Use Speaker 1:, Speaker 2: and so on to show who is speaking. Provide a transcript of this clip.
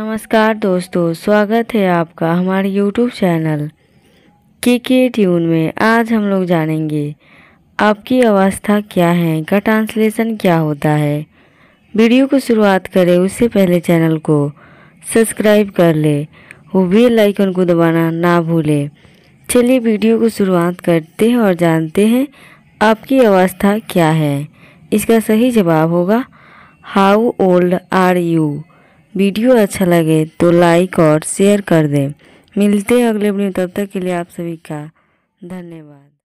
Speaker 1: नमस्कार दोस्तों स्वागत है आपका हमारे YouTube चैनल के के ट्यून में आज हम लोग जानेंगे आपकी अवस्था क्या है का ट्रांसलेशन क्या होता है वीडियो को शुरुआत करें उससे पहले चैनल को सब्सक्राइब कर ले वो बेल लाइकन को दबाना ना भूले चलिए वीडियो को शुरुआत करते हैं और जानते हैं आपकी अवस्था क्या है इसका सही जवाब होगा how old are you video अच्छा लगे तो लाइक और शेयर कर दें मिलते हैं अगले वीडियो तब तक के लिए आप सभी
Speaker 2: का
Speaker 3: धन्यवाद